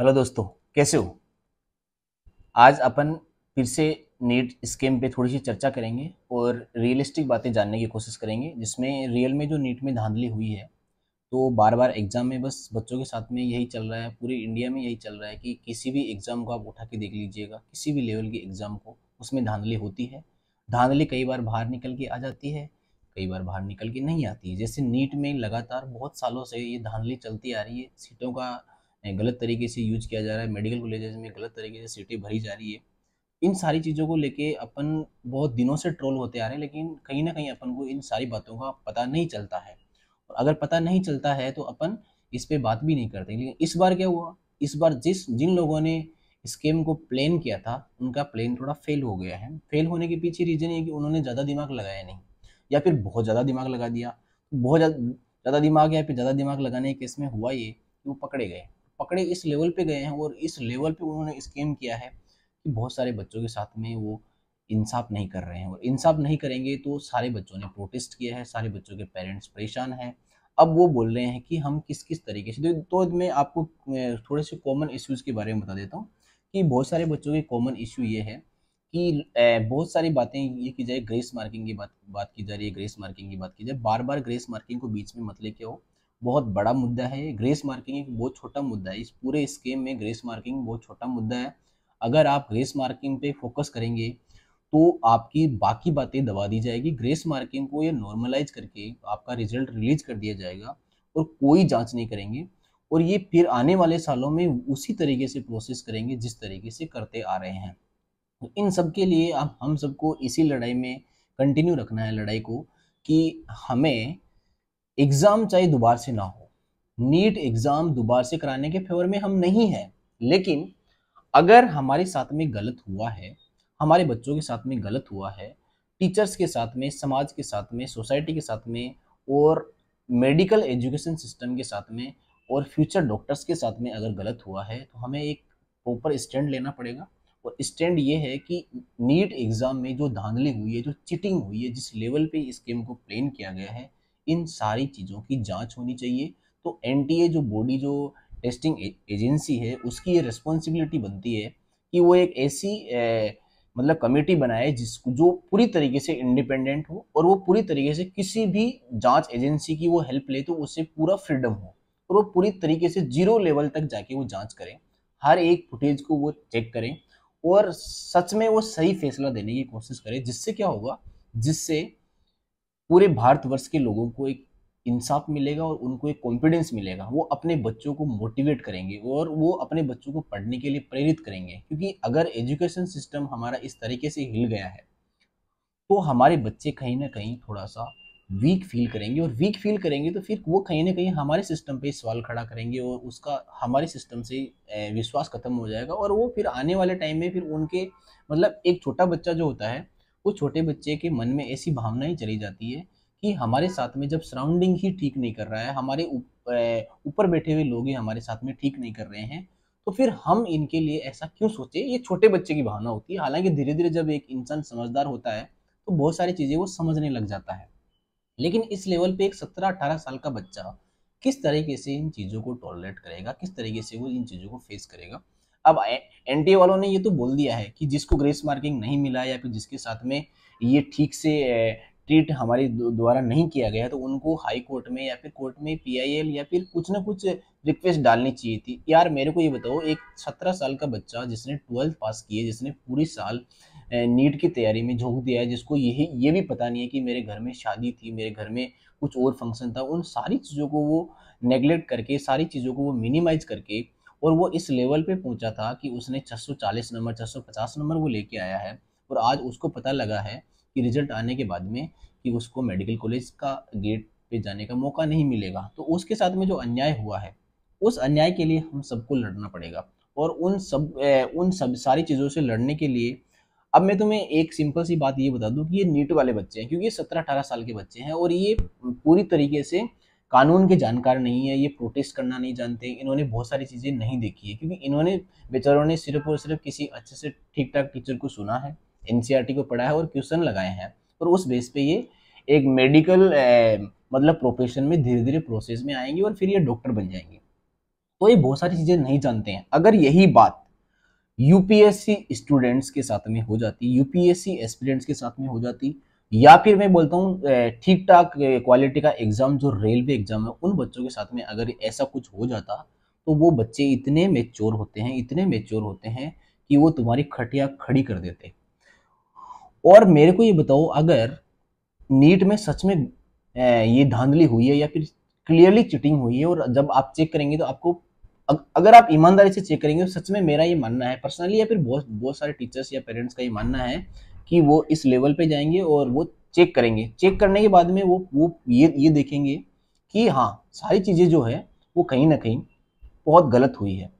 hello दोस्तों कैसे हो आज अपन फिर से नेट स्कीम पे थोड़ी सी चर्चा करेंगे और रियलिस्टिक बातें जानने की कोशिश करेंगे जिसमें रियल में जो नीट में धांधली हुई है तो बार बार एग्ज़ाम में बस बच्चों के साथ में यही चल रहा है पूरे इंडिया में यही चल रहा है कि किसी भी एग्ज़ाम को आप उठा के देख लीजिएगा किसी भी लेवल के एग्ज़ाम को उसमें धांधली होती है धांधली कई बार बाहर निकल के आ जाती है कई बार बाहर निकल के नहीं आती जैसे नीट में लगातार बहुत सालों से ये धांधली चलती आ रही है सीटों का गलत तरीके से यूज किया जा रहा है मेडिकल कॉलेजेस में गलत तरीके से सीटें भरी जा रही है इन सारी चीज़ों को लेके अपन बहुत दिनों से ट्रोल होते आ रहे हैं लेकिन कहीं ना कहीं अपन को इन सारी बातों का पता नहीं चलता है और अगर पता नहीं चलता है तो अपन इस पर बात भी नहीं करते लेकिन इस बार क्या हुआ इस बार जिस जिन लोगों ने स्कीम को प्लान किया था उनका प्लान थोड़ा फेल हो गया है फेल होने के पीछे रीज़न ये कि उन्होंने ज़्यादा दिमाग लगाया नहीं या फिर बहुत ज़्यादा दिमाग लगा दिया बहुत ज़्यादा दिमाग या फिर ज़्यादा दिमाग लगाने के केस में हुआ ये कि वो पकड़े गए पकड़े इस लेवल पे गए हैं और इस लेवल पे उन्होंने स्कैम किया है कि बहुत सारे बच्चों के साथ में वो इंसाफ नहीं कर रहे हैं और इंसाफ नहीं करेंगे तो सारे बच्चों ने प्रोटेस्ट किया है सारे बच्चों के पेरेंट्स परेशान हैं अब वो बोल रहे हैं कि हम किस किस तरीके से तो मैं आपको थोड़े से कॉमन इश्यूज़ के बारे में बता देता हूँ कि बहुत सारे बच्चों के कॉमन इश्यू ये है कि बहुत सारी बातें ये की जाए ग्रेस मार्किंग की बात बात की जा रही है ग्रेस मार्किंग की बात की जाए बार बार ग्रेस मार्किंग को बीच में मत लेके हो बहुत बड़ा मुद्दा है ग्रेस मार्किंग एक बहुत छोटा मुद्दा है इस पूरे स्केम में ग्रेस मार्किंग बहुत छोटा मुद्दा है अगर आप ग्रेस मार्किंग पे फोकस करेंगे तो आपकी बाकी बातें दबा दी जाएगी ग्रेस मार्किंग को ये नॉर्मलाइज करके आपका रिजल्ट रिलीज कर दिया जाएगा और कोई जांच नहीं करेंगे और ये फिर आने वाले सालों में उसी तरीके से प्रोसेस करेंगे जिस तरीके से करते आ रहे हैं तो इन सब के लिए आप हम सबको इसी लड़ाई में कंटिन्यू रखना है लड़ाई को कि हमें एग्ज़ाम चाहे दोबारा से ना हो नीट एग्ज़ाम दोबारा से कराने के फेवर में हम नहीं हैं लेकिन अगर हमारे साथ में गलत हुआ है हमारे बच्चों के साथ में गलत हुआ है टीचर्स के साथ में समाज के साथ में सोसाइटी के साथ में और मेडिकल एजुकेशन सिस्टम के साथ में और फ्यूचर डॉक्टर्स के साथ में अगर गलत हुआ है तो हमें एक प्रॉपर स्टैंड लेना पड़ेगा और स्टैंड ये है कि नीट एग्ज़ाम में जो धांधली हुई है जो चीटिंग हुई है जिस लेवल पे इस गेम को प्लेन किया गया है इन सारी चीज़ों की जांच होनी चाहिए तो एन जो बॉडी जो टेस्टिंग एजेंसी है उसकी ये रिस्पॉन्सिबिलिटी बनती है कि वो एक ऐसी मतलब कमेटी बनाए जिसको जो पूरी तरीके से इंडिपेंडेंट हो और वो पूरी तरीके से किसी भी जांच एजेंसी की वो हेल्प ले तो उससे पूरा फ्रीडम हो और वो पूरी तरीके से जीरो लेवल तक जाके वो जांच करें हर एक फुटेज को वो चेक करें और सच में वो सही फैसला देने की कोशिश करें जिससे क्या होगा जिससे पूरे भारतवर्ष के लोगों को एक इंसाफ मिलेगा और उनको एक कॉन्फिडेंस मिलेगा वो अपने बच्चों को मोटिवेट करेंगे और वो अपने बच्चों को पढ़ने के लिए प्रेरित करेंगे क्योंकि अगर एजुकेशन सिस्टम हमारा इस तरीके से हिल गया है तो हमारे बच्चे कहीं ना कहीं थोड़ा सा वीक फील करेंगे और वीक फील करेंगे तो फिर वो कहीं ना कहीं हमारे सिस्टम पे सवाल खड़ा करेंगे और उसका हमारे सिस्टम से विश्वास खत्म हो जाएगा और वो फिर आने वाले टाइम में फिर उनके मतलब एक छोटा बच्चा जो होता है वो छोटे बच्चे के मन में ऐसी भावनाएं चली जाती है कि हमारे साथ में जब सराउंडिंग ही ठीक नहीं कर रहा है हमारे ऊपर बैठे हुए लोग ही हमारे साथ में ठीक नहीं कर रहे हैं तो फिर हम इनके लिए ऐसा क्यों सोचे ये छोटे बच्चे की भावना होती है हालांकि धीरे धीरे जब एक इंसान समझदार होता है तो बहुत सारी चीज़ें वो समझने लग जाता है लेकिन इस लेवल पे एक सत्रह अठारह साल का बच्चा किस तरीके से इन चीज़ों को टॉलरेट करेगा किस तरीके से वो इन चीज़ों को फेस करेगा अब एनटीए वालों ने ये तो बोल दिया है कि जिसको ग्रेस मार्किंग नहीं मिला या फिर जिसके साथ में ये ठीक से ट्रीट हमारे द्वारा नहीं किया गया तो उनको हाई कोर्ट में या फिर कोर्ट में पीआईएल या फिर कुछ ना कुछ रिक्वेस्ट डालनी चाहिए थी यार मेरे को ये बताओ एक सत्रह साल का बच्चा जिसने ट्वेल्थ पास किए जिसने पूरी साल नीट की तैयारी में झोंक दिया है जिसको यही ये भी पता नहीं है कि मेरे घर में शादी थी मेरे घर में कुछ और फंक्शन था उन सारी चीज़ों को वो नेग्लेक्ट करके सारी चीज़ों को वो मिनिमाइज करके और वो इस लेवल पे पहुंचा था कि उसने 640 नंबर 650 नंबर वो लेके आया है और आज उसको पता लगा है कि रिजल्ट आने के बाद में कि उसको मेडिकल कॉलेज का गेट पे जाने का मौका नहीं मिलेगा तो उसके साथ में जो अन्याय हुआ है उस अन्याय के लिए हम सबको लड़ना पड़ेगा और उन सब ए, उन सब सारी चीज़ों से लड़ने के लिए अब मैं तुम्हें एक सिंपल सी बात ये बता दूं कि ये नीट वाले बच्चे हैं क्योंकि ये सत्रह अठारह साल के बच्चे हैं और ये पूरी तरीके से कानून के जानकार नहीं है ये प्रोटेस्ट करना नहीं जानते इन्होंने बहुत सारी चीज़ें नहीं देखी है क्योंकि इन्होंने बेचारों ने सिर्फ और सिर्फ किसी अच्छे से ठीक ठाक टीचर को सुना है एन e को पढ़ा है और क्वेश्चन लगाए हैं और उस बेस पे ये एक मेडिकल मतलब प्रोफेशन में धीरे धीरे प्रोसेस में आएंगे और फिर ये डॉक्टर बन जाएंगे तो ये बहुत सारी चीज़ें नहीं जानते हैं अगर यही बात यूपीएससी स्टूडेंट्स के साथ में हो जाती यूपीएससी एस्पिरेंट्स के साथ में हो जाती या फिर मैं बोलता हूँ ठीक ठाक क्वालिटी का एग्ज़ाम जो रेलवे एग्ज़ाम है उन बच्चों के साथ में अगर ऐसा कुछ हो जाता तो वो बच्चे इतने मेच्योर होते हैं इतने मेच्योर होते हैं कि वो तुम्हारी खटिया खड़ी कर देते और मेरे को ये बताओ अगर नीट में सच में ये धांधली हुई है या फिर क्लियरली चिटिंग हुई है और जब आप चेक करेंगे तो आपको अगर आप ईमानदारी से चेक करेंगे तो सच में मेरा ये मानना है पर्सनली या फिर बहुत बहुत सारे टीचर्स या पेरेंट्स का ये मानना है कि वो इस लेवल पे जाएंगे और वो चेक करेंगे चेक करने के बाद में वो वो ये ये देखेंगे कि हाँ सारी चीज़ें जो है वो कहीं ना कहीं बहुत गलत हुई है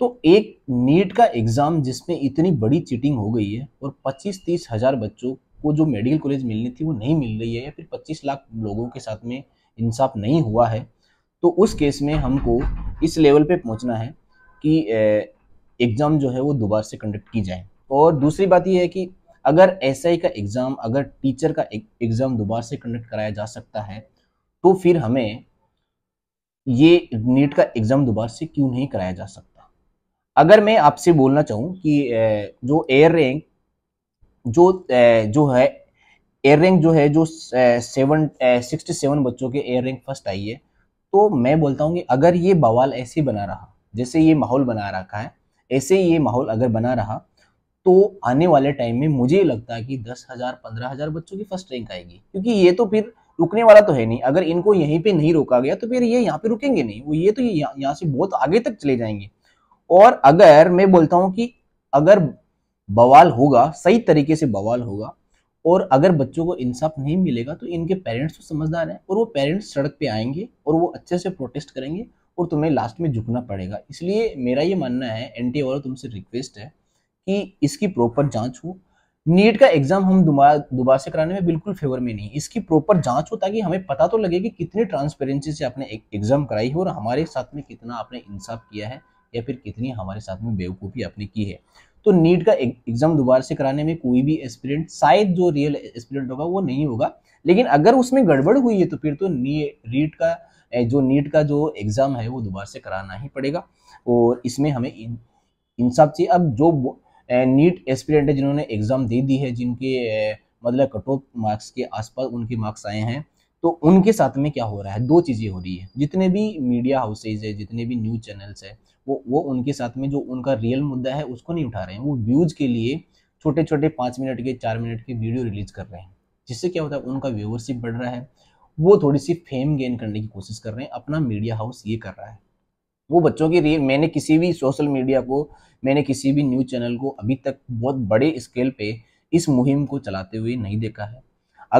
तो एक नीट का एग्ज़ाम जिसमें इतनी बड़ी चीटिंग हो गई है और पच्चीस तीस हज़ार बच्चों को जो मेडिकल कॉलेज मिलनी थी वो नहीं मिल रही है या फिर पच्चीस लाख लोगों के साथ में इंसाफ नहीं हुआ है तो उस केस में हमको इस लेवल पे पहुंचना है कि एग्ज़ाम जो है वो दोबारा से कंडक्ट की जाए और दूसरी बात यह है कि अगर एस का एग्ज़ाम अगर टीचर का एग्ज़ाम दोबारा से कंडक्ट कराया जा सकता है तो फिर हमें ये नीट का एग्ज़ाम दोबारा से क्यों नहीं कराया जा सकता अगर मैं आपसे बोलना चाहूँ कि जो एयर रैंक जो जो है एयर रैंक जो है जो सेवन सिक्सटी सेवन बच्चों के एयर रैंक फर्स्ट आई है तो मैं बोलता हूँ कि अगर ये बवाल ऐसे बना रहा जैसे ये माहौल बना रखा है ऐसे ये माहौल अगर बना रहा तो आने वाले टाइम में मुझे लगता है कि दस हजार पंद्रह हजार बच्चों की फर्स्ट रैंक आएगी क्योंकि ये तो फिर रुकने वाला तो है नहीं अगर इनको यहीं पे नहीं रोका गया तो फिर ये यहाँ पे रुकेंगे नहीं वो ये तो यहाँ से बहुत आगे तक चले जाएंगे और अगर मैं बोलता हूँ कि अगर बवाल होगा सही तरीके से बवाल होगा और अगर बच्चों को इंसाफ नहीं मिलेगा तो इनके पेरेंट्स तो समझदार हैं और वो पेरेंट्स सड़क पे आएंगे और वो अच्छे से प्रोटेस्ट करेंगे और तुम्हें लास्ट में झुकना पड़ेगा इसलिए मेरा ये मानना है एन टी तुमसे रिक्वेस्ट है कि इसकी प्रॉपर जांच हो नीट e का एग्जाम हम दोबारा से कराने में बिल्कुल फेवर में नहीं इसकी प्रॉपर जांच हो ताकि हमें पता तो लगे कि कितनी ट्रांसपेरेंसी से आपने एक एग्जाम कराई हो और हमारे साथ में कितना आपने इंसाफ किया है या फिर कितनी हमारे साथ में बेवकूफ़ी आपने की है तो नीट e का एग्जाम दोबारा से कराने में कोई भी एक्सपीरियंट शायद जो रियल एक्सपीरियंट होगा वो नहीं होगा लेकिन अगर उसमें गड़बड़ हुई है तो फिर तो नीट e का जो नीट का जो एग्ज़ाम है वो दोबारा से कराना ही पड़ेगा और इसमें हमें इंसाफ चाहिए अब जो नीट एस्पिरेंट है जिन्होंने एग्ज़ाम दे दी है जिनके मतलब कट ऑफ मार्क्स के आसपास उनके मार्क्स आए हैं तो उनके साथ में क्या हो रहा है दो चीज़ें हो रही है जितने भी मीडिया हाउसेज है जितने भी न्यूज़ चैनल्स है वो वो उनके साथ में जो उनका रियल मुद्दा है उसको नहीं उठा रहे हैं वो व्यूज़ के लिए छोटे छोटे पाँच मिनट के चार मिनट के वीडियो रिलीज़ कर रहे हैं जिससे क्या होता है उनका व्यूवरशिप बढ़ रहा है वो थोड़ी सी फेम गेन करने की कोशिश कर रहे हैं अपना मीडिया हाउस ये कर रहा है वो बच्चों की रील मैंने किसी भी सोशल मीडिया को मैंने किसी भी न्यूज़ चैनल को अभी तक बहुत बड़े स्केल पे इस मुहिम को चलाते हुए नहीं देखा है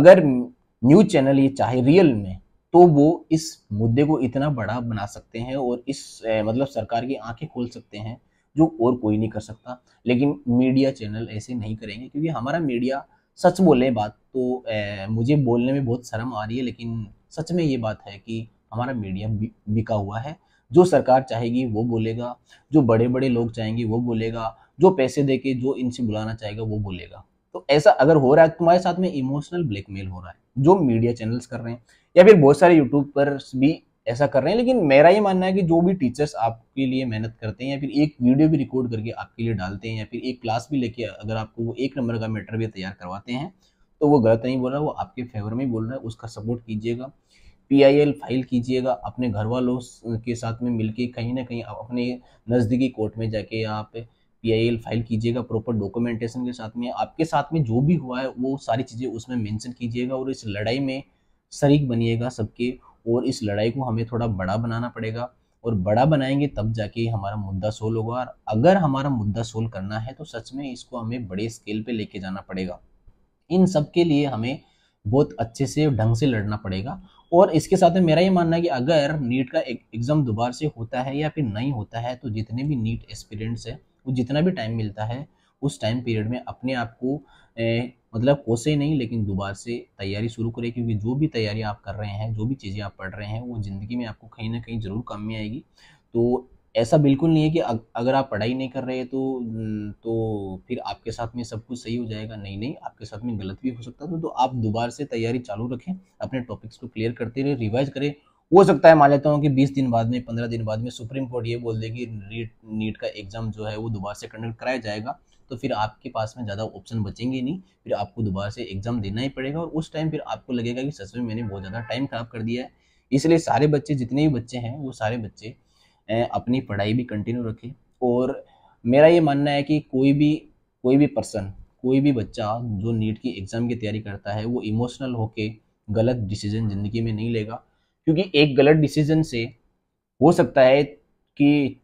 अगर न्यूज़ चैनल ये चाहे रियल में तो वो इस मुद्दे को इतना बड़ा बना सकते हैं और इस मतलब सरकार की आंखें खोल सकते हैं जो और कोई नहीं कर सकता लेकिन मीडिया चैनल ऐसे नहीं करेंगे क्योंकि हमारा मीडिया सच बोले बात तो ए, मुझे बोलने में बहुत शर्म आ रही है लेकिन सच में ये बात है कि हमारा मीडिया बिका हुआ है जो सरकार चाहेगी वो बोलेगा जो बड़े बड़े लोग चाहेंगे वो बोलेगा जो पैसे दे के जो इनसे बुलाना चाहेगा वो बोलेगा तो ऐसा अगर हो रहा है तुम्हारे साथ में इमोशनल ब्लैकमेल हो रहा है जो मीडिया चैनल्स कर रहे हैं या फिर बहुत सारे यूट्यूब पर भी ऐसा कर रहे हैं लेकिन मेरा ये मानना है कि जो भी टीचर्स आपके लिए मेहनत करते हैं या फिर एक वीडियो भी रिकॉर्ड करके आपके लिए डालते हैं या फिर एक क्लास भी लेके अगर आपको वो एक नंबर का मैटर भी तैयार करवाते हैं तो वो गलत नहीं बोल रहा वो आपके फेवर में बोल रहा है उसका सपोर्ट कीजिएगा पीआईएल फाइल कीजिएगा अपने घर वालों के साथ में मिलके कहीं ना कहीं आप अपने नज़दीकी कोर्ट में जाके आप पीआईएल फाइल कीजिएगा प्रॉपर डॉक्यूमेंटेशन के साथ में आपके साथ में जो भी हुआ है वो सारी चीज़ें उसमें मेंशन कीजिएगा और इस लड़ाई में शरीक बनिएगा सबके और इस लड़ाई को हमें थोड़ा बड़ा बनाना पड़ेगा और बड़ा बनाएंगे तब जाके हमारा मुद्दा सोल्व होगा और अगर हमारा मुद्दा सोल्व करना है तो सच में इसको हमें बड़े स्केल पे लेके जाना पड़ेगा इन सब के लिए हमें बहुत अच्छे से ढंग से लड़ना पड़ेगा और इसके साथ में मेरा ये मानना है कि अगर नीट का एग्ज़ाम दोबारा से होता है या फिर नहीं होता है तो जितने भी नीट एक्सपीरियंट्स है वो जितना भी टाइम मिलता है उस टाइम पीरियड में अपने आप को मतलब कोसे नहीं लेकिन दोबारा से तैयारी शुरू करें क्योंकि जो भी तैयारी आप कर रहे हैं जो भी चीज़ें आप पढ़ रहे हैं वो ज़िंदगी में आपको कहीं ना कहीं ज़रूर कम में आएगी तो ऐसा बिल्कुल नहीं है कि अगर आप पढ़ाई नहीं कर रहे तो तो फिर आपके साथ में सब कुछ सही हो जाएगा नहीं नहीं आपके साथ में गलत भी हो सकता है तो आप दोबारा से तैयारी चालू रखें अपने टॉपिक्स को क्लियर करते रहे रिवाइज करें हो सकता है मान लेता हूँ कि 20 दिन बाद में 15 दिन बाद में सुप्रीम कोर्ट ये बोल दे कि रीट नीट का एग्ज़ाम जो है वो दोबारा से कंडक्ट कराया जाएगा तो फिर आपके पास में ज़्यादा ऑप्शन बचेंगे नहीं फिर आपको दोबारा से एग्ज़ाम देना ही पड़ेगा और उस टाइम फिर आपको लगेगा कि सच में मैंने बहुत ज़्यादा टाइम ख़राब कर दिया है इसलिए सारे बच्चे जितने भी बच्चे हैं वो सारे बच्चे अपनी पढ़ाई भी कंटिन्यू रखे और मेरा ये मानना है कि कोई भी कोई भी पर्सन कोई भी बच्चा जो नीट की एग्ज़ाम की तैयारी करता है वो इमोशनल होके गलत डिसीजन ज़िंदगी में नहीं लेगा क्योंकि एक गलत डिसीजन से हो सकता है कि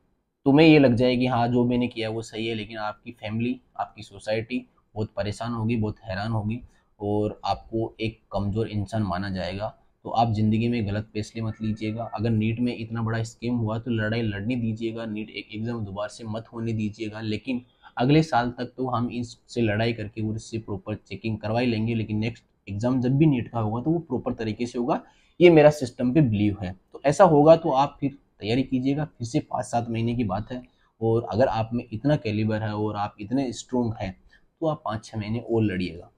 तुम्हें ये लग जाए कि हाँ जो मैंने किया वो सही है लेकिन आपकी फैमिली आपकी सोसाइटी बहुत परेशान होगी बहुत हैरान होगी और आपको एक कमज़ोर इंसान माना जाएगा तो आप ज़िंदगी में गलत फैसले मत लीजिएगा अगर नीट में इतना बड़ा स्कीम हुआ तो लड़ाई लड़ने दीजिएगा नीट एक एग्ज़ाम दोबारा से मत होने दीजिएगा लेकिन अगले साल तक तो हम इससे लड़ाई करके और इससे प्रॉपर चेकिंग करवाई लेंगे लेकिन नेक्स्ट एग्ज़ाम जब भी नीट का होगा तो वो प्रॉपर तरीके से होगा ये मेरा सिस्टम पे बिलीव है तो ऐसा होगा तो आप फिर तैयारी कीजिएगा फिर से पाँच सात महीने की बात है और अगर आप में इतना कैलिबर है और आप इतने स्ट्रोंग हैं तो आप पाँच छः महीने और लड़िएगा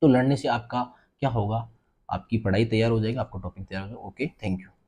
तो लड़ने से आपका क्या होगा आपकी पढ़ाई तैयार हो जाएगी आपका टॉपिक तैयार हो जाएगा ओके थैंक यू